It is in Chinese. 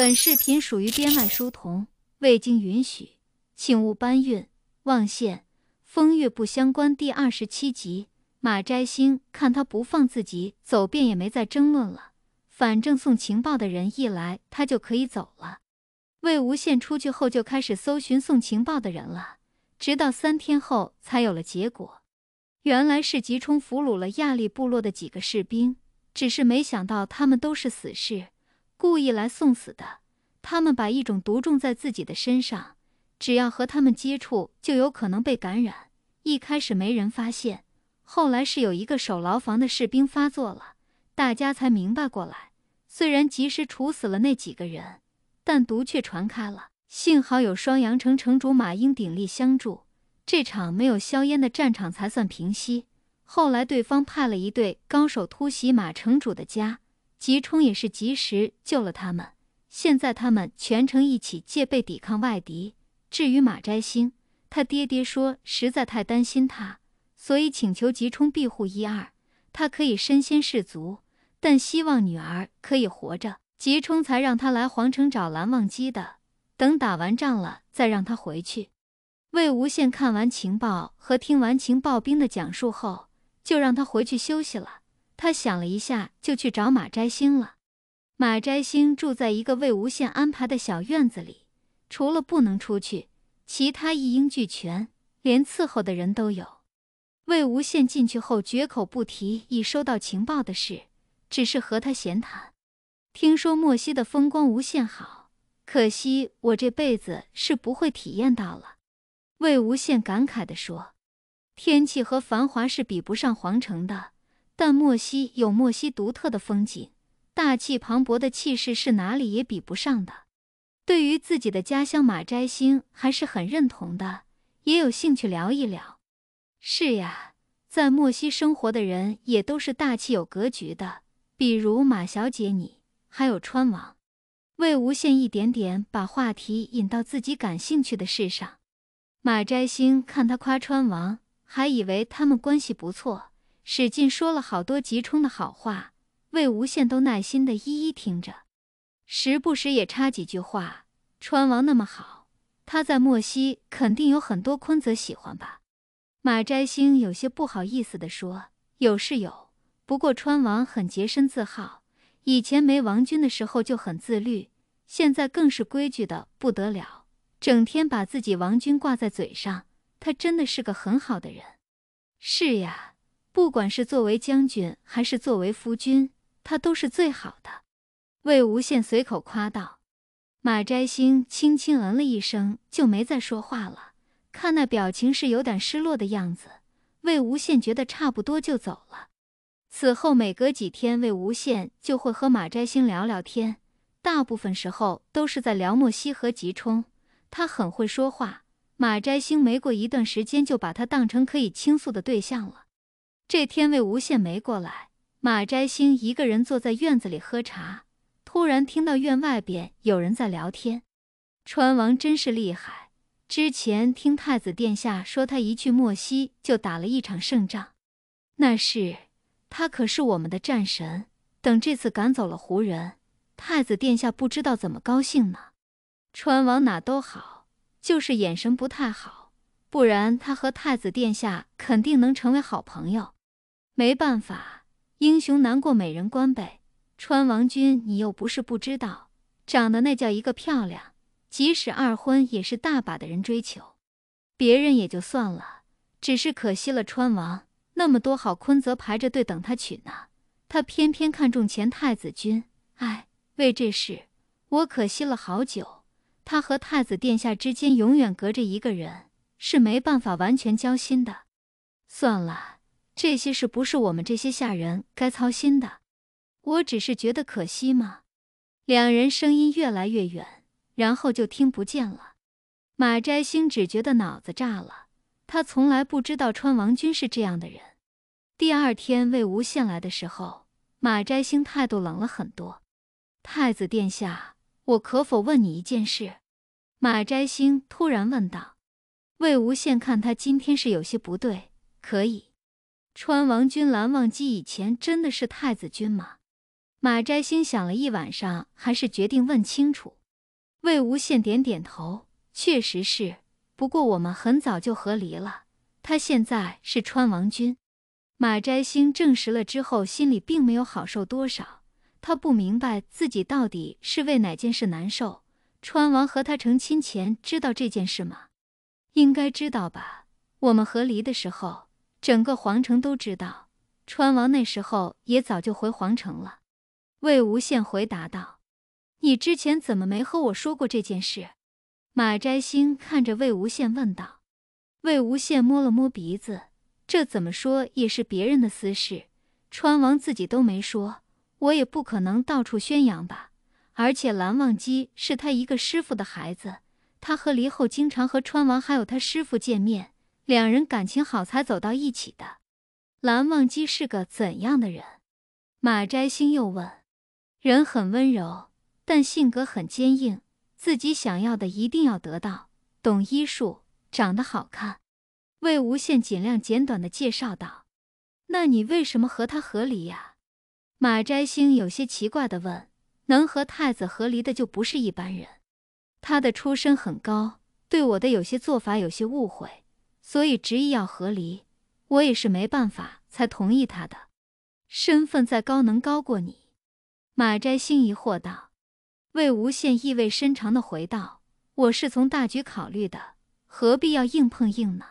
本视频属于编外书童，未经允许，请勿搬运。望线风月不相关第二十七集，马摘星看他不放自己走，便也没再争论了。反正送情报的人一来，他就可以走了。魏无羡出去后就开始搜寻送情报的人了，直到三天后才有了结果。原来是吉冲俘虏了亚力部落的几个士兵，只是没想到他们都是死士。故意来送死的，他们把一种毒种在自己的身上，只要和他们接触，就有可能被感染。一开始没人发现，后来是有一个守牢房的士兵发作了，大家才明白过来。虽然及时处死了那几个人，但毒却传开了。幸好有双阳城城主马英鼎力相助，这场没有硝烟的战场才算平息。后来对方派了一队高手突袭马城主的家。吉冲也是及时救了他们。现在他们全城一起戒备，抵抗外敌。至于马摘星，他爹爹说实在太担心他，所以请求吉冲庇护一二。他可以身先士卒，但希望女儿可以活着。吉冲才让他来皇城找蓝忘机的。等打完仗了，再让他回去。魏无羡看完情报和听完情报兵的讲述后，就让他回去休息了。他想了一下，就去找马摘星了。马摘星住在一个魏无羡安排的小院子里，除了不能出去，其他一应俱全，连伺候的人都有。魏无羡进去后，绝口不提已收到情报的事，只是和他闲谈。听说莫西的风光无限好，可惜我这辈子是不会体验到了。魏无羡感慨地说：“天气和繁华是比不上皇城的。”但莫西有莫西独特的风景，大气磅礴的气势是哪里也比不上的。对于自己的家乡马摘星还是很认同的，也有兴趣聊一聊。是呀，在莫西生活的人也都是大气有格局的，比如马小姐你，还有川王魏无羡一点点把话题引到自己感兴趣的事上。马摘星看他夸川王，还以为他们关系不错。使劲说了好多吉冲的好话，魏无羡都耐心的一一听着，时不时也插几句话。川王那么好，他在莫西肯定有很多昆泽喜欢吧？马摘星有些不好意思的说：“有是有，不过川王很洁身自好，以前没王军的时候就很自律，现在更是规矩的不得了，整天把自己王军挂在嘴上。他真的是个很好的人。”是呀。不管是作为将军还是作为夫君，他都是最好的。魏无羡随口夸道。马摘星轻轻嗯了一声，就没再说话了。看那表情是有点失落的样子。魏无羡觉得差不多就走了。此后每隔几天，魏无羡就会和马摘星聊聊天，大部分时候都是在聊莫西和吉冲。他很会说话，马摘星没过一段时间就把他当成可以倾诉的对象了。这天魏无羡没过来，马摘星一个人坐在院子里喝茶，突然听到院外边有人在聊天。川王真是厉害，之前听太子殿下说他一句莫西就打了一场胜仗，那是他可是我们的战神。等这次赶走了胡人，太子殿下不知道怎么高兴呢。川王哪都好，就是眼神不太好，不然他和太子殿下肯定能成为好朋友。没办法，英雄难过美人关呗。川王君，你又不是不知道，长得那叫一个漂亮，即使二婚也是大把的人追求。别人也就算了，只是可惜了川王，那么多好坤则排着队等他娶呢，他偏偏看中前太子君。哎，为这事我可惜了好久。他和太子殿下之间永远隔着一个人，是没办法完全交心的。算了。这些事不是我们这些下人该操心的，我只是觉得可惜嘛。两人声音越来越远，然后就听不见了。马摘星只觉得脑子炸了，他从来不知道川王君是这样的人。第二天魏无羡来的时候，马摘星态度冷了很多。太子殿下，我可否问你一件事？马摘星突然问道。魏无羡看他今天是有些不对，可以。川王君蓝忘机以前真的是太子君吗？马摘星想了一晚上，还是决定问清楚。魏无羡点点头，确实是。不过我们很早就和离了，他现在是川王君。马摘星证实了之后，心里并没有好受多少。他不明白自己到底是为哪件事难受。川王和他成亲前知道这件事吗？应该知道吧。我们和离的时候。整个皇城都知道，川王那时候也早就回皇城了。魏无羡回答道：“你之前怎么没和我说过这件事？”马摘星看着魏无羡问道。魏无羡摸了摸鼻子：“这怎么说也是别人的私事，川王自己都没说，我也不可能到处宣扬吧。而且蓝忘机是他一个师傅的孩子，他和离后经常和川王还有他师傅见面。”两人感情好才走到一起的，蓝忘机是个怎样的人？马摘星又问：“人很温柔，但性格很坚硬，自己想要的一定要得到。懂医术，长得好看。”魏无羡尽量简短的介绍道：“那你为什么和他和离呀？”马摘星有些奇怪的问：“能和太子和离的就不是一般人，他的出身很高，对我的有些做法有些误会。”所以执意要和离，我也是没办法才同意他的。身份再高能高过你？马斋星疑惑道。魏无羡意味深长的回道：“我是从大局考虑的，何必要硬碰硬呢？”